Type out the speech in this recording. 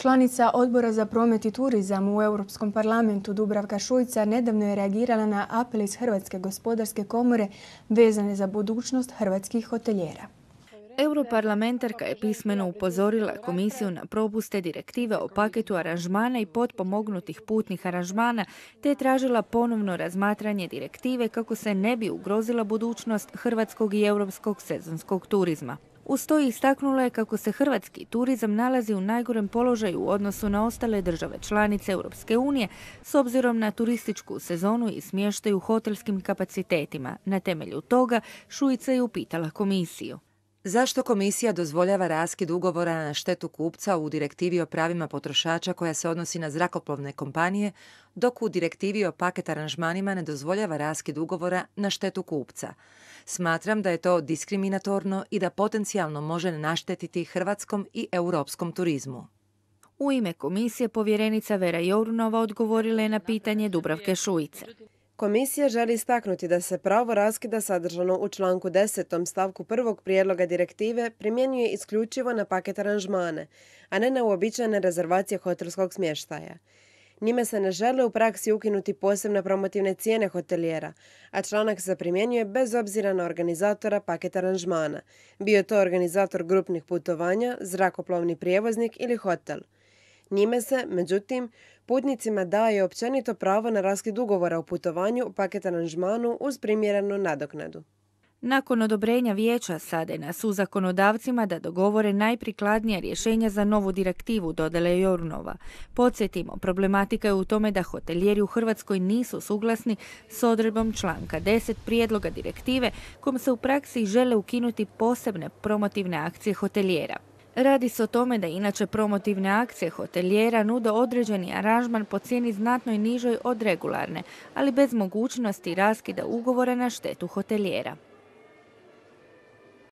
Članica odbora za promet i turizam u Europskom parlamentu Dubravka Šujica nedavno je reagirala na apel iz Hrvatske gospodarske komore vezane za budućnost hrvatskih hoteljera. Europarlamentarka je pismeno upozorila komisiju na propuste direktive o paketu aranžmana i potpomognutih putnih aranžmana te je tražila ponovno razmatranje direktive kako se ne bi ugrozila budućnost hrvatskog i europskog sezonskog turizma. Uz to istaknula je kako se hrvatski turizam nalazi u najgorem položaju u odnosu na ostale države članice Europske unije s obzirom na turističku sezonu i smještaj u hotelskim kapacitetima. Na temelju toga Šujica je upitala komisiju. Zašto komisija dozvoljava raskid ugovora na štetu kupca u direktivi o pravima potrošača koja se odnosi na zrakoplovne kompanije, dok u direktivi o paket aranžmanima ne dozvoljava raskid ugovora na štetu kupca? Smatram da je to diskriminatorno i da potencijalno može naštetiti hrvatskom i europskom turizmu. U ime komisije povjerenica Vera Journova odgovorila je na pitanje Dubravke Šujice. Komisija želi istaknuti da se pravo raskida sadržano u članku 10. stavku 1. prijedloga direktive primjenjuje isključivo na paket aranžmane, a ne na uobičajene rezervacije hotelskog smještaja. Njime se ne žele u praksi ukinuti posebne promotivne cijene hotelijera, a članak se primjenjuje bez obzira na organizatora paket aranžmana, bio to organizator grupnih putovanja, zrakoplovni prijevoznik ili hotel. Njime se, međutim, putnicima daje općenito pravo na raskid ugovora o putovanju, paket aranžmanu uz primjerenu nadoknadu. Nakon odobrenja vijeća sada je zakonodavcima da dogovore najprikladnija rješenja za novu direktivu, dodale Jornova. Podsjetimo, problematika je u tome da hotelijeri u Hrvatskoj nisu suglasni s odredbom članka 10 prijedloga direktive kom se u praksi žele ukinuti posebne promotivne akcije hotelijera. Radi se o tome da inače promotivne akcije hoteljera nude određeni aranžman po cijeni znatnoj nižoj od regularne, ali bez mogućnosti raskida ugovora na štetu hoteljera.